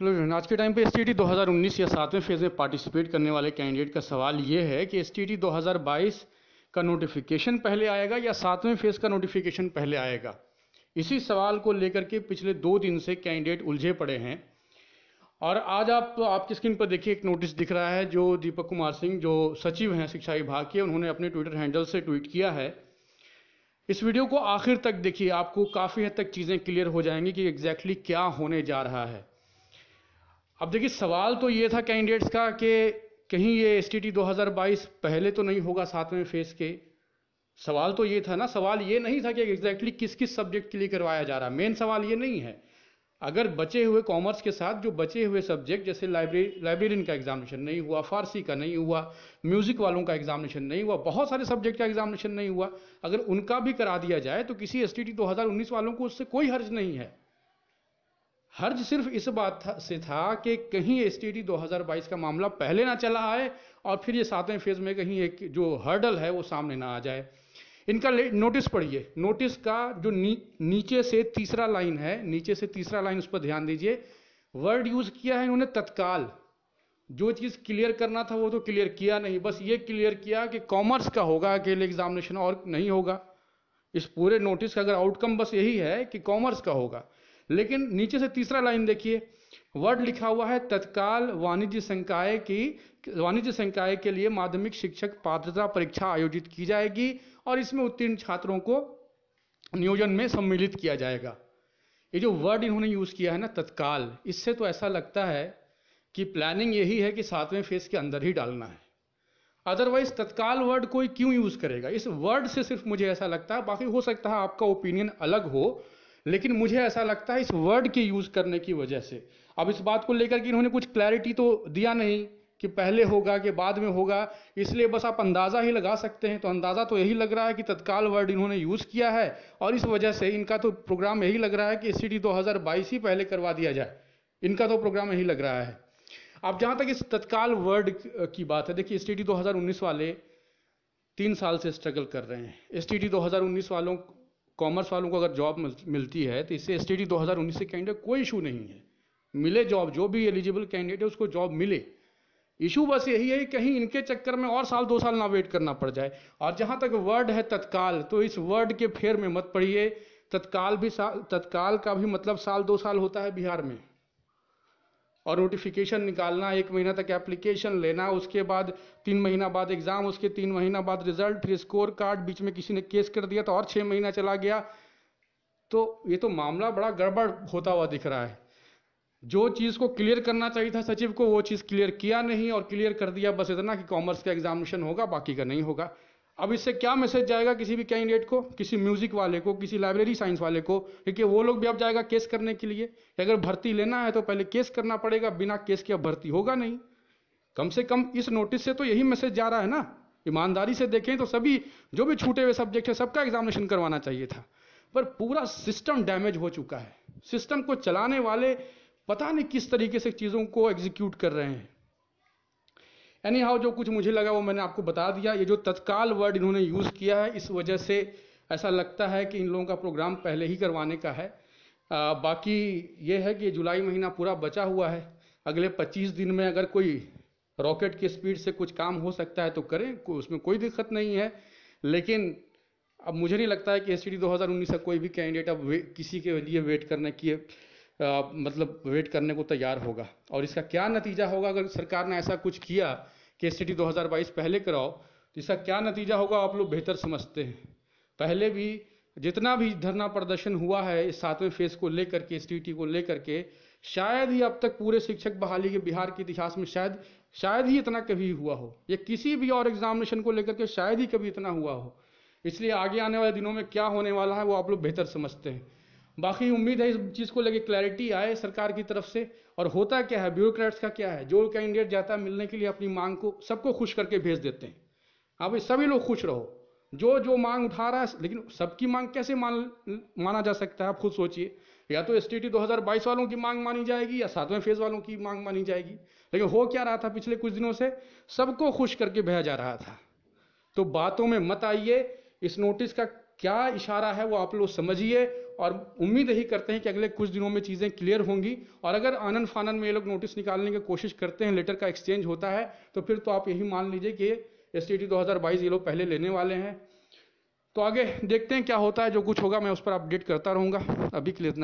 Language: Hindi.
हेलो जन आज के टाइम पे एस 2019 या सातवें फेज़ में पार्टिसिपेट करने वाले कैंडिडेट का सवाल ये है कि एस 2022 का नोटिफिकेशन पहले आएगा या सातवें फेज़ का नोटिफिकेशन पहले आएगा इसी सवाल को लेकर के पिछले दो दिन से कैंडिडेट उलझे पड़े हैं और आज आप तो आपकी स्क्रीन पर देखिए एक नोटिस दिख रहा है जो दीपक कुमार सिंह जो सचिव हैं शिक्षा विभाग के उन्होंने अपने ट्विटर हैंडल से ट्वीट किया है इस वीडियो को आखिर तक देखिए आपको काफ़ी हद तक चीज़ें क्लियर हो जाएंगी कि एग्जैक्टली exactly क्या होने जा रहा है अब देखिए सवाल तो ये था कैंडिडेट्स का कि कहीं ये एस 2022 पहले तो नहीं होगा सातवें फेज़ के सवाल तो ये था ना सवाल ये नहीं था कि एग्जैक्टली किस किस सब्जेक्ट के लिए करवाया जा रहा है मेन सवाल ये नहीं है अगर बचे हुए कॉमर्स के साथ जो बचे हुए सब्जेक्ट जैसे लाइब्रेरी लाइब्रेरियन का एग्जामिनेशन नहीं हुआ फारसी का नहीं हुआ म्यूज़िक वालों का एग्जामिनेशन नहीं हुआ बहुत सारे सब्जेक्ट का एग्जामिनेशन नहीं हुआ अगर उनका भी करा दिया जाए तो किसी एस टी वालों को उससे कोई हर्ज नहीं है हर्ज सिर्फ इस बात था, से था कि कहीं एस 2022 का मामला पहले ना चला आए और फिर ये सातवें फेज में कहीं एक जो हर्डल है वो सामने ना आ जाए इनका नोटिस पढ़िए नोटिस का जो नी, नीचे से तीसरा लाइन है नीचे से तीसरा लाइन उस पर ध्यान दीजिए वर्ड यूज किया है इन्होंने तत्काल जो चीज़ क्लियर करना था वो तो क्लियर किया नहीं बस ये क्लियर किया कि कॉमर्स का होगा अकेले एग्जामिनेशन और नहीं होगा इस पूरे नोटिस का अगर आउटकम बस यही है कि कॉमर्स का होगा लेकिन नीचे से तीसरा लाइन देखिए वर्ड लिखा हुआ है तत्काल वाणिज्य संकाय की वाणिज्य संकाय के लिए माध्यमिक शिक्षक पात्रता परीक्षा आयोजित की जाएगी और इसमें उत्तीर्ण छात्रों को नियोजन में सम्मिलित किया जाएगा ये जो वर्ड इन्होंने यूज़ किया है ना तत्काल इससे तो ऐसा लगता है कि प्लानिंग यही है कि सातवें फेज के अंदर ही डालना है अदरवाइज तत्काल वर्ड कोई क्यों यूज़ करेगा इस वर्ड से सिर्फ मुझे ऐसा लगता है बाकी हो सकता है आपका ओपिनियन अलग हो लेकिन मुझे ऐसा लगता है इस वर्ड के यूज़ करने की वजह से अब इस बात को लेकर के इन्होंने कुछ क्लैरिटी तो दिया नहीं कि पहले होगा कि बाद में होगा इसलिए बस आप अंदाज़ा ही लगा सकते हैं तो अंदाज़ा तो यही लग रहा है कि तत्काल वर्ड इन्होंने यूज़ किया है और इस वजह से इनका तो प्रोग्राम यही लग रहा है कि सी डी ही पहले करवा दिया जाए इनका तो प्रोग्राम यही लग रहा है अब जहां तक इस तत्काल वर्ड की बात है देखिए एस टी वाले तीन साल से स्ट्रगल कर रहे हैं एस टी वालों कॉमर्स वालों को अगर जॉब मिलती है तो इससे एस टी से कैंडिडेट कोई इशू नहीं है मिले जॉब जो भी एलिजिबल कैंडिडेट है उसको जॉब मिले इशू बस यही है कहीं इनके चक्कर में और साल दो साल ना वेट करना पड़ जाए और जहाँ तक वर्ड है तत्काल तो इस वर्ड के फेर में मत पड़िए तत्काल भी साल तत्काल का भी मतलब साल दो साल होता है बिहार में और नोटिफिकेशन निकालना एक महीना तक एप्लीकेशन लेना उसके बाद तीन महीना बाद एग्ज़ाम उसके तीन महीना बाद रिजल्ट फिर स्कोर कार्ड बीच में किसी ने केस कर दिया तो और छः महीना चला गया तो ये तो मामला बड़ा गड़बड़ होता हुआ दिख रहा है जो चीज़ को क्लियर करना चाहिए था सचिव को वो चीज़ क्लियर किया नहीं और क्लियर कर दिया बस इतना कि कॉमर्स का एग्जामिनेशन होगा बाकी का नहीं होगा अब इससे क्या मैसेज जाएगा किसी भी कैंडिडेट को किसी म्यूजिक वाले को किसी लाइब्रेरी साइंस वाले को क्योंकि वो लोग भी अब जाएगा केस करने के लिए अगर भर्ती लेना है तो पहले केस करना पड़ेगा बिना केस के अब भर्ती होगा नहीं कम से कम इस नोटिस से तो यही मैसेज जा रहा है ना ईमानदारी से देखें तो सभी जो भी छूटे हुए सब्जेक्ट है सबका एग्जामिनेशन करवाना चाहिए था पर पूरा सिस्टम डैमेज हो चुका है सिस्टम को चलाने वाले पता नहीं किस तरीके से चीज़ों को एग्जीक्यूट कर रहे हैं एनी हाउ जो कुछ मुझे लगा वो मैंने आपको बता दिया ये जो तत्काल वर्ड इन्होंने यूज़ किया है इस वजह से ऐसा लगता है कि इन लोगों का प्रोग्राम पहले ही करवाने का है आ, बाकी ये है कि जुलाई महीना पूरा बचा हुआ है अगले 25 दिन में अगर कोई रॉकेट की स्पीड से कुछ काम हो सकता है तो करें को, उसमें कोई दिक्कत नहीं है लेकिन अब मुझे नहीं लगता है कि एस सी 2019 का कोई भी कैंडिडेट अब किसी के लिए वेट करने की मतलब वेट करने को तैयार होगा और इसका क्या नतीजा होगा अगर सरकार ने ऐसा कुछ किया कि एस 2022 पहले कराओ तो इसका क्या नतीजा होगा आप लोग बेहतर समझते हैं पहले भी जितना भी धरना प्रदर्शन हुआ है इस सातवें फेज को लेकर के एस को लेकर के शायद ही अब तक पूरे शिक्षक बहाली के बिहार के इतिहास में शायद शायद ही इतना कभी हुआ हो या किसी भी और एग्जामिनेशन को लेकर के शायद ही कभी इतना हुआ हो इसलिए आगे आने वाले दिनों में क्या होने वाला है वो आप लोग बेहतर समझते हैं बाकी उम्मीद है इस चीज़ को लेके क्लैरिटी आए सरकार की तरफ से और होता क्या है ब्यूरोक्रेट्स का क्या है जो कैंडिडेट जाता है मिलने के लिए अपनी मांग को सबको खुश करके भेज देते हैं आप हाँ सभी लोग खुश रहो जो जो मांग उठा रहा है लेकिन सबकी मांग कैसे मान माना जा सकता है आप खुद सोचिए या तो एस 2022 वालों की मांग मानी जाएगी या सातवें फेज वालों की मांग मानी जाएगी लेकिन हो क्या रहा था पिछले कुछ दिनों से सबको खुश करके भेजा जा रहा था तो बातों में मत आइए इस नोटिस का क्या इशारा है वो आप लोग समझिए और उम्मीद यही करते हैं कि अगले कुछ दिनों में चीज़ें क्लियर होंगी और अगर आनंद फानंद में ये लोग नोटिस निकालने की कोशिश करते हैं लेटर का एक्सचेंज होता है तो फिर तो आप यही मान लीजिए कि एस टी ये लोग पहले लेने वाले हैं तो आगे देखते हैं क्या होता है जो कुछ होगा मैं उस पर अपडेट करता रहूँगा अभी के लिए इतना